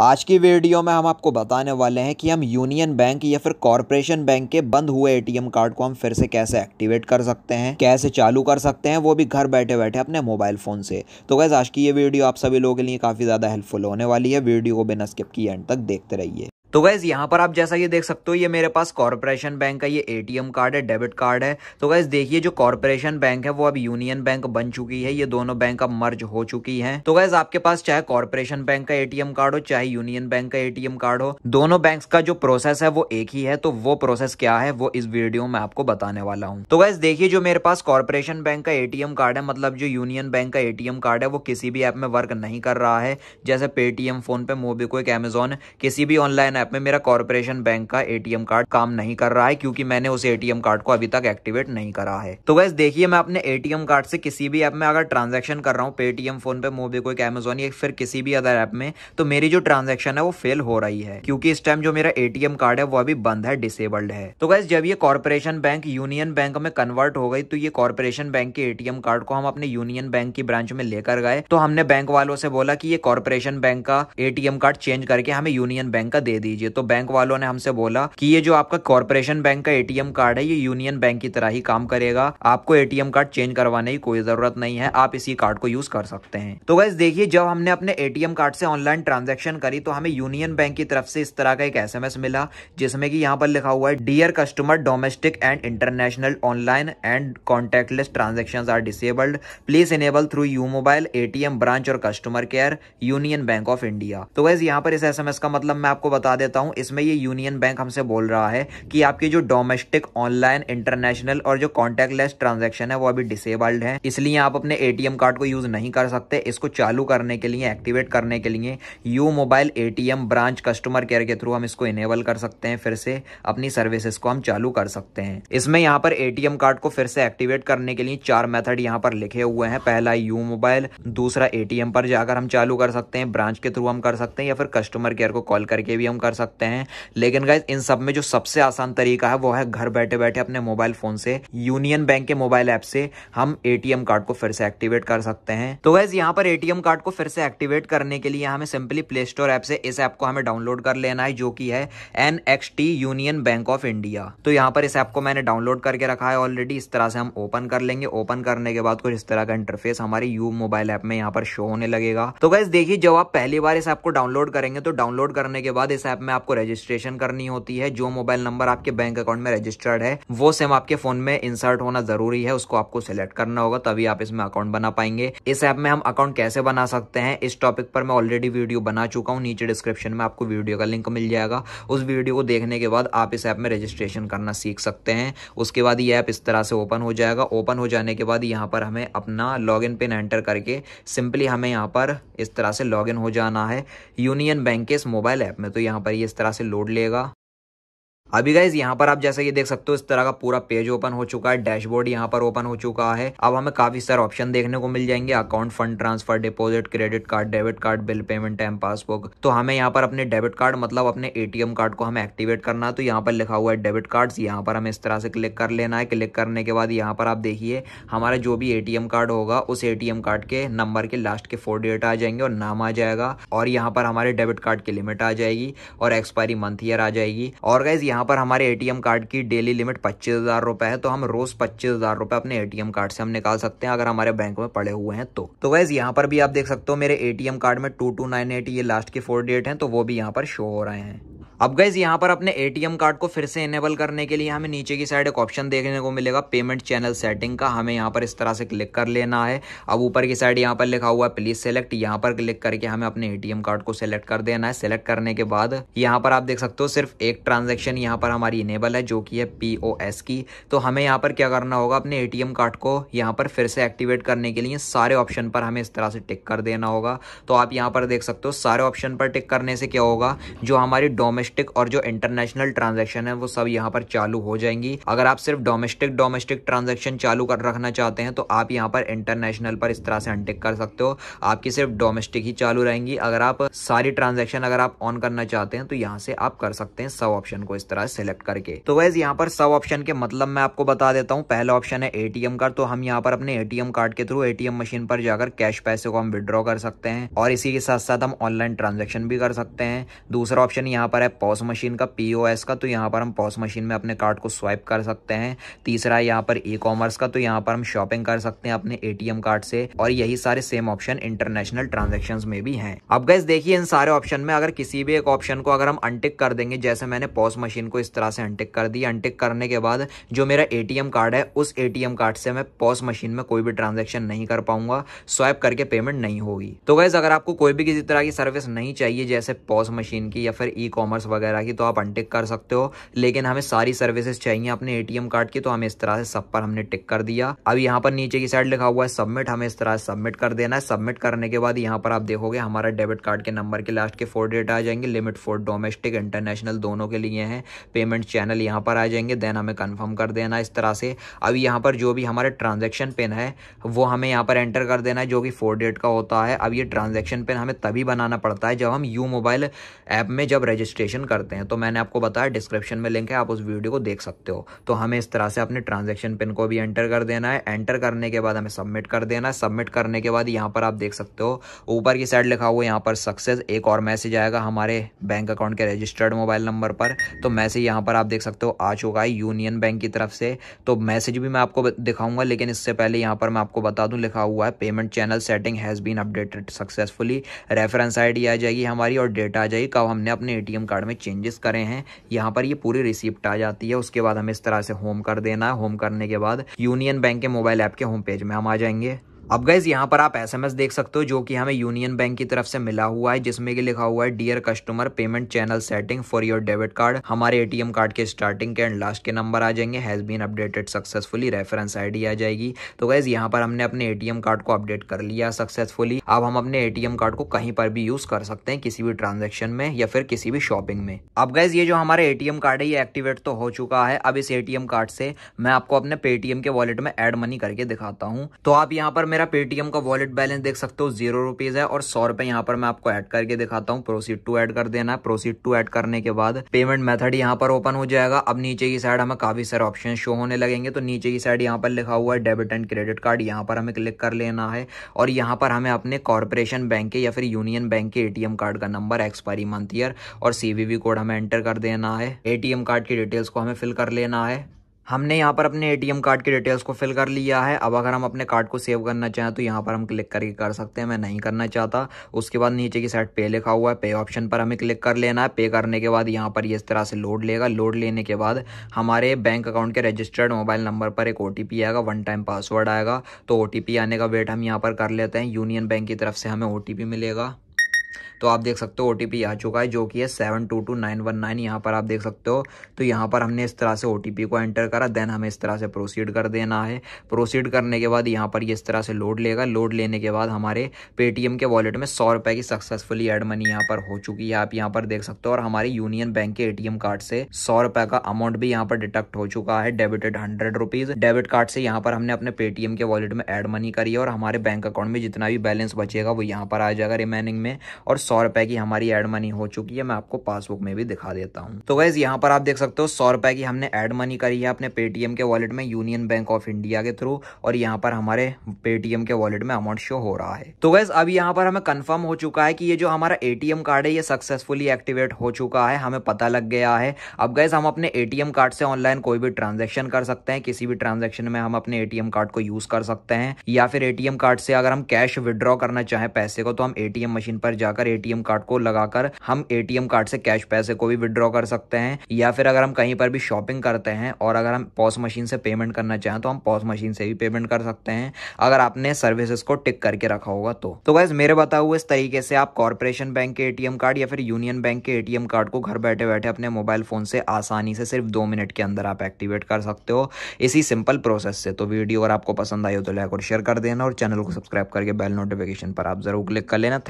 आज की वीडियो में हम आपको बताने वाले हैं कि हम यूनियन बैंक या फिर कॉरपोरेशन बैंक के बंद हुए एटीएम कार्ड को हम फिर से कैसे एक्टिवेट कर सकते हैं कैसे चालू कर सकते हैं वो भी घर बैठे बैठे अपने मोबाइल फ़ोन से तो गैस आज की ये वीडियो आप सभी लोगों के लिए काफ़ी ज़्यादा हेल्पफुल होने वाली है वीडियो को बिना स्किप किए एंड तक देखते रहिए तो गैज़ यहाँ पर आप जैसा ये देख सकते हो ये मेरे पास कॉरपोरेशन बैंक का ये एटीएम कार्ड है डेबिट कार्ड है तो गैस देखिए जो कॉरपोरेशन बैंक है वो अब यूनियन बैंक बन चुकी है ये दोनों बैंक अब मर्ज हो चुकी है तो गैस आपके पास चाहे कॉरपोरेशन बैंक का एटीएम कार्ड हो चाहे यूनियन बैंक का एटीएम कार्ड हो दोनों बैंक का जो प्रोसेस है वो एक ही है तो वो प्रोसेस क्या है वो इस वीडियो में आपको बताने वाला हूँ तो गैस देखिए जो मेरे पास कॉरपोरेशन बैंक का एटीएम कार्ड है मतलब जो यूनियन बैंक का एटीएम कार्ड है वो किसी भी ऐप में वर्क नहीं कर रहा है जैसे पेटीएम फोन पे मोबी एमेजोन किसी भी ऑनलाइन ऐप में मेरा कॉर्पोरेशन बैंक का एटीएम कार्ड काम नहीं कर रहा है क्योंकि मैंने उस एटीएम कार्ड को अभी तक एक्टिवेट नहीं करा है तो गैस देखिए मैं अपने एटीएम कार्ड से किसी भी ऐप में अगर ट्रांजेक्शन कर रहा हूँ Paytm PhonePe MobiKwik Amazon या फिर किसी भी अदर ऐप में तो मेरी जो ट्रांजेक्शन है वो फेल हो रही है क्योंकि इस टाइम जो मेरा एटीएम कार्ड है वो अभी बंद है डिसेबल्ड है तो गैस जब ये कॉर्पोरेशन बैंक यूनियन बैंक में कन्वर्ट हो गई तो ये कॉर्पोरेशन बैंक के एटीएम कार्ड को हम अपने यूनियन बैंक की ब्रांच में लेकर गए तो हमने बैंक वालों से बोला कि ये कॉर्पोरेशन बैंक का एटीएम कार्ड चेंज करके हमें यूनियन बैंक का दे दी दीजिए तो बैंक वालों ने हमसे बोला कि ये जो आपका कॉर्पोरेशन बैंक का एटीएम कार्ड है ये यूनियन बैंक की तरह ही काम करेगा आपको एटीएम कार्ड चेंज करवाने की कोई जरूरत नहीं है आप इसी कार्ड को यूज कर सकते हैं तो गैस देखिए जब हमने अपने एटीएम कार्ड से ऑनलाइन ट्रांजेक्शन करी तो हमें यूनियन बैंक की तरफ से इस तरह का एक एस मिला जिसमें की यहाँ पर लिखा हुआ है dear customer domestic and international online and contactless transaction are disabled please enable through U mobile ATM branch और customer care union bank of India तो गैस यहाँ पर इस एस का मतलब मैं आपको बता देता हूँ इसमें ये यूनियन बैंक हमसे बोल रहा है कि आपके जो डोमेस्टिक ऑनलाइन इंटरनेशनल और जो कॉन्टैक्टलेस ट्रांजेक्शन है वो अभी डिसेबल्ड है इसलिए आप अपने ए कार्ड को यूज नहीं कर सकते इसको चालू करने के लिए एक्टिवेट करने के लिए U mobile a branch customer care के थ्रू हम इसको इनेबल कर सकते हैं फिर से अपनी सर्विसेस को हम चालू कर सकते हैं इसमें यहाँ पर एटीएम कार्ड को फिर से एक्टिवेट करने के लिए चार मेथड यहाँ पर लिखे हुए हैं पहला यू मोबाइल दूसरा एटीएम पर जाकर हम चालू कर सकते हैं ब्रांच के थ्रू हम कर सकते हैं या फिर कस्टमर केयर को कॉल करके भी हम कर कर सकते हैं लेकिन गाइज इन सब में जो सबसे आसान तरीका है वो है घर बैठे बैठे अपने मोबाइल फोन से यूनियन बैंक के मोबाइल ऐप से हम एटीएम कार्ड को फिर से एक्टिवेट कर सकते हैं तो गाइज यहाँ पर एटीएम कार्ड को फिर से एक्टिवेट करने के लिए हमें सिंपली प्ले स्टोर ऐप से इस ऐप को हमें डाउनलोड कर लेना है जो की है an union bank of India तो यहाँ पर इस ऐप को मैंने डाउनलोड करके रखा है ऑलरेडी इस तरह से हम ओपन कर लेंगे ओपन करने के बाद कुछ इस तरह का इंटरफेस हमारे यू मोबाइल ऐप में यहाँ पर शो होने लगेगा तो गाइज देखिए जब आप पहली बार इस ऐप को डाउनलोड करेंगे तो डाउनलोड करने के बाद इस ऐप में आपको रजिस्ट्रेशन करनी होती है जो मोबाइल नंबर आपके बैंक अकाउंट में रजिस्टर्ड है वो सिम आपके फोन में इंसर्ट होना जरूरी है उसको आपको सिलेक्ट करना होगा तभी आप इसमें अकाउंट बना पाएंगे इस ऐप में हम अकाउंट कैसे बना सकते हैं इस टॉपिक पर मैं ऑलरेडी वीडियो बना चुका हूँ नीचे डिस्क्रिप्शन में आपको वीडियो का लिंक मिल जाएगा उस वीडियो को देखने के बाद आप इस ऐप में रजिस्ट्रेशन करना सीख सकते हैं उसके बाद ये ऐप इस तरह से ओपन हो जाएगा ओपन हो जाने के बाद यहाँ पर हमें अपना लॉग इन पिन एंटर करके सिंपली हमें यहाँ पर इस तरह से लॉग इन हो जाना है यूनियन बैंक के इस मोबाइल ऐप में तो यहाँ पर ये इस तरह से लोड लेगा अभी गाइज यहाँ पर आप जैसे ये देख सकते हो इस तरह का पूरा पेज ओपन हो चुका है डैशबोर्ड यहाँ पर ओपन हो चुका है अब हमें काफी सारे ऑप्शन देखने को मिल जाएंगे account fund transfer deposit credit card debit card bill payment time passbook तो हमें यहाँ पर अपने डेबिट कार्ड मतलब अपने एटीएम कार्ड को हमें एक्टिवेट करना है तो यहाँ पर लिखा हुआ है डेबिट कार्ड यहाँ पर हमें इस तरह से क्लिक कर लेना है क्लिक करने के बाद यहाँ पर आप देखिए हमारा जो भी एटीएम कार्ड होगा उस एटीएम कार्ड के नंबर के लास्ट के फोर डेट आ जाएंगे और नाम आ जाएगा और यहाँ पर हमारे डेबिट कार्ड की लिमिट आ जाएगी और एक्सपायरी मंथ ईयर आ जाएगी और गाइज यहाँ यहाँ पर हमारे एटीएम कार्ड की डेली लिमिट पच्चीस हज़ार रुपए है तो हम रोज़ पच्चीस हज़ार रुपए अपने एटीएम कार्ड से हम निकाल सकते हैं अगर हमारे बैंक में पड़े हुए हैं तो तो वैसे यहाँ पर भी आप देख सकते हो मेरे एटीएम कार्ड में टू टू नाइन एट ये लास्ट के फोर डेट हैं तो वो भी यहाँ पर शो हो रहे हैं अब गैस यहाँ पर अपने एटीएम कार्ड को फिर से इनेबल करने के लिए हमें नीचे की साइड एक ऑप्शन देखने को मिलेगा पेमेंट चैनल सेटिंग का हमें यहाँ पर इस तरह से क्लिक कर लेना है अब ऊपर की साइड यहाँ पर लिखा हुआ है प्लीज सेलेक्ट यहाँ पर क्लिक करके हमें अपने एटीएम कार्ड को सिलेक्ट कर देना है सिलेक्ट करने के बाद यहाँ पर आप देख सकते हो सिर्फ एक ट्रांजेक्शन यहाँ पर हमारी इनेबल है जो की है पीओएस की तो हमें यहाँ पर क्या करना होगा अपने एटीएम कार्ड को यहाँ पर फिर से एक्टिवेट करने के लिए सारे ऑप्शन पर हमें इस तरह से टिक कर देना होगा तो आप यहाँ पर देख सकते हो सारे ऑप्शन पर टिक करने से क्या होगा जो हमारी डोमेस्ट डोमेस्टिक और जो इंटरनेशनल ट्रांजेक्शन है वो सब यहाँ पर चालू हो जाएंगी अगर आप सिर्फ डोमेस्टिक डोमेस्टिक ट्रांजेक्शन चालू कर रखना चाहते हैं तो आप यहाँ पर इंटरनेशनल पर इस तरह से अनटिक कर सकते हो आपकी सिर्फ डोमेस्टिक ही चालू रहेंगी अगर आप सारी ट्रांजेक्शन अगर आप ऑन करना चाहते हैं तो यहाँ से आप कर सकते हैं सब ऑप्शन को इस तरह सेलेक्ट करके तो वैसे यहाँ पर सब ऑप्शन के मतलब मैं आपको बता देता हूँ पहला ऑप्शन है एटीएम कार्ड तो हम यहाँ पर अपने एटीएम कार्ड के थ्रू एटीएम मशीन पर जाकर कैश पैसे को हम विड्रॉ कर सकते हैं और इसी के साथ साथ हम ऑनलाइन ट्रांजेक्शन भी कर सकते हैं दूसरा ऑप्शन यहाँ पर है पॉस मशीन का पी का तो यहाँ पर हम पॉस मशीन में अपने कार्ड को स्वाइप कर सकते हैं तीसरा है यहाँ पर ई कॉमर्स का तो यहाँ पर हम शॉपिंग कर सकते हैं अपने एटीएम कार्ड से और यही सारे सेम ऑप्शन इंटरनेशनल ट्रांजेक्शन में भी है अब गैस देखिए इन सारे ऑप्शन में अगर किसी भी एक ऑप्शन को अगर हम अनटिक कर देंगे जैसे मैंने पॉस मशीन को इस तरह से अनटिक कर दिया अनटिक करने के बाद जो मेरा एटीएम कार्ड है उस एटीएम कार्ड से मैं पॉस मशीन में कोई भी ट्रांजेक्शन नहीं कर पाऊंगा स्वाइप करके पेमेंट नहीं होगी तो गैस अगर आपको कोई भी किसी तरह की सर्विस नहीं चाहिए जैसे पॉस मशीन की या फिर ई कॉमर्स स्कैनर्स वगैरह की तो आप अनटिक कर सकते हो लेकिन हमें सारी सर्विसेज चाहिए अपने एटीएम कार्ड की तो हमें इस तरह से सब पर हमने टिक कर दिया अब यहाँ पर नीचे की साइड लिखा हुआ है सबमिट हमें इस तरह से सबमिट कर देना है सबमिट करने के बाद यहाँ पर आप देखोगे हमारा डेबिट कार्ड के नंबर के लास्ट के फोर डेट आ जाएंगे लिमिट फोर डोमेस्टिक इंटरनेशनल दोनों के लिए है पेमेंट चैनल यहाँ पर आ जाएंगे देन हमें कन्फर्म कर देना इस तरह से अब यहाँ पर जो भी हमारे ट्रांजेक्शन पिन है वो हमें यहाँ पर एंटर कर देना है जो कि फोर डेट का होता है अब ये ट्रांजेक्शन पिन हमें तभी बनाना पड़ता है जब हम यू मोबाइल ऐप में जब रजिस्ट्रेशन ट्रांजेक्शन करते हैं तो मैंने आपको बताया डिस्क्रिप्शन में लिंक है आप उस वीडियो को देख सकते हो तो हमें इस तरह से अपने ट्रांजेक्शन पिन को भी एंटर कर देना है एंटर करने के बाद हमें सबमिट कर देना है सबमिट करने के बाद यहाँ पर आप देख सकते हो ऊपर की साइड लिखा हुआ यहाँ पर सक्सेस एक और मैसेज आएगा हमारे बैंक अकाउंट के रजिस्टर्ड मोबाइल नंबर पर तो मैसेज यहाँ पर आप देख सकते हो आ चुका है यूनियन बैंक की तरफ से तो मैसेज भी मैं आपको दिखाऊंगा लेकिन इससे पहले यहाँ पर मैं आपको बता दूँ लिखा हुआ है payment channel setting has been updated successfully reference I आ जाएगी हमारी और डेटा आ जाएगी कब हमने अपने ए कार्ड कार्ड में चेंजेस करे हैं यहाँ पर ये पूरी रिसिप्ट आ जाती है उसके बाद हमें इस तरह से होम कर देना है होम करने के बाद यूनियन बैंक के मोबाइल ऐप के होम पेज में हम आ जाएंगे अब गाइज यहाँ पर आप एसएमएस देख सकते हो जो कि हमें यूनियन बैंक की तरफ से मिला हुआ है जिसमें कि लिखा हुआ है dear customer payment channel setting for your debit card हमारे एटीएम कार्ड के स्टार्टिंग के एंड लास्ट के नंबर आ जाएंगे has been updated successfully reference ID आ जाएगी तो गाइज यहाँ पर हमने अपने एटीएम कार्ड को अपडेट कर लिया सक्सेसफुली अब हम अपने एटीएम कार्ड को कहीं पर भी यूज़ कर सकते हैं किसी भी ट्रांजेक्शन में या फिर किसी भी शॉपिंग में अब गाइज ये जो हमारे एटीएम कार्ड है ये एक्टिवेट तो हो चुका है अब इस एटीएम कार्ड से मैं आपको अपने पेटीएम के वॉलेट में एड मनी करके दिखाता हूँ तो आप यहाँ पर मेरा पेटीएम का वॉलेट बैलेंस देख सकते हो जीरो रुपीज है और सौ रुपए यहाँ पर मैं आपको ऐड करके दिखाता हूँ प्रोसीड टू ऐड कर देना है प्रोसीड टू ऐड करने के बाद पेमेंट मेथड यहाँ पर ओपन हो जाएगा अब नीचे की साइड हमें काफी सारे ऑप्शन शो होने लगेंगे तो नीचे की साइड यहाँ पर लिखा हुआ है डेबिट एंड क्रेडिट कार्ड यहाँ पर हमें क्लिक कर लेना है और यहाँ पर हमें अपने कॉरपोरेशन बैंक के या फिर यूनियन बैंक के एटीएम कार्ड का नंबर एक्सपायरी मंथ ईयर और सीवीवी कोड हमें एंटर कर देना है एटीएम कार्ड की डिटेल्स को हमें फिल कर लेना है हमने यहाँ पर अपने एटीएम कार्ड के डिटेल्स को फिल कर लिया है अब अगर हम अपने कार्ड को सेव करना चाहें तो यहाँ पर हम क्लिक करके कर सकते हैं मैं नहीं करना चाहता उसके बाद नीचे की साइड पे लिखा हुआ है पे ऑप्शन पर हमें क्लिक कर लेना है पे करने के बाद यहाँ पर इस तरह से लोड लेगा लोड लेने के बाद हमारे बैंक अकाउंट के रजिस्टर्ड मोबाइल नंबर पर एक ओ आएगा वन टाइम पासवर्ड आएगा तो ओ आने का वेट हम यहाँ पर कर लेते हैं यूनियन बैंक की तरफ से हमें ओ मिलेगा तो आप देख सकते हो ओ आ चुका है जो कि है seven two two nine one nine यहाँ पर आप देख सकते हो तो यहाँ पर हमने इस तरह से ओ को एंटर करा देन हमें इस तरह से प्रोसीड कर देना है प्रोसीड करने के बाद यहाँ पर ये इस तरह से लोड लेगा लोड लेने के बाद हमारे पेटीएम के वॉलेट में सौ रुपए की सक्सेसफुली एड मनी यहाँ पर हो चुकी है आप यहाँ पर देख सकते हो और हमारे यूनियन बैंक के एटीएम कार्ड से सौ रुपए का अमाउंट भी यहाँ पर डिटेक्ट हो चुका है debited hundred rupees debit card से यहाँ पर हमने अपने पेटीएम के वॉलेट में एड मनी करी है और हमारे बैंक अकाउंट में जितना भी बैलेंस बचेगा वो यहाँ पर आ जाएगा रिमेनिंग में और सौ रुपए की हमारी एड मनी हो चुकी है मैं आपको पासबुक में भी दिखा देता हूँ तो गैस यहाँ पर आप देख सकते हो सौ रुपए की हमने एड मनी करी है अपने पेटीएम के वॉलेट में यूनियन बैंक ऑफ इंडिया के थ्रू और यहाँ पर हमारे पेटीएम के वॉलेट में अमाउंट शो हो रहा है तो गैस अब यहाँ पर हमें कन्फर्म हो चुका है कि ये जो हमारा एटीएम कार्ड है ये सक्सेसफुली एक्टिवेट हो चुका है हमें पता लग गया है अब गैस हम अपने एटीएम कार्ड से ऑनलाइन कोई भी ट्रांजेक्शन कर सकते हैं किसी भी ट्रांजेक्शन में हम अपने एटीएम कार्ड को यूज कर सकते हैं या फिर एटीएम कार्ड से अगर हम कैश विड्रॉ करना चाहें पैसे को तो हम एटीएम मशीन पर जाकर एटीएम कार्ड को लगाकर हम एटीएम कार्ड से कैश पैसे को भी विद्रॉ कर सकते हैं या फिर अगर हम कहीं पर भी शॉपिंग करते हैं और अगर हम पॉस मशीन से पेमेंट करना चाहें तो हम पॉस मशीन से भी पेमेंट कर सकते हैं अगर आपने सर्विसेज को टिक करके रखा होगा तो तो मेरे बताए हुए इस तरीके से आप कॉरपोरेशन बैंक के एटीएम कार्ड या फिर यूनियन बैंक के एटीएम कार्ड को घर बैठे बैठे अपने मोबाइल फोन से आसानी से सिर्फ दो मिनट के अंदर आप एक्टिवेट कर सकते हो इसी सिंपल प्रोसेस से तो वीडियो अगर आपको पसंद आई हो तो लाइक और शेयर कर देना और चैनल को सब्सक्राइब करके बेल नोटिफिकेशन पर आप जरूर क्लिक कर लेना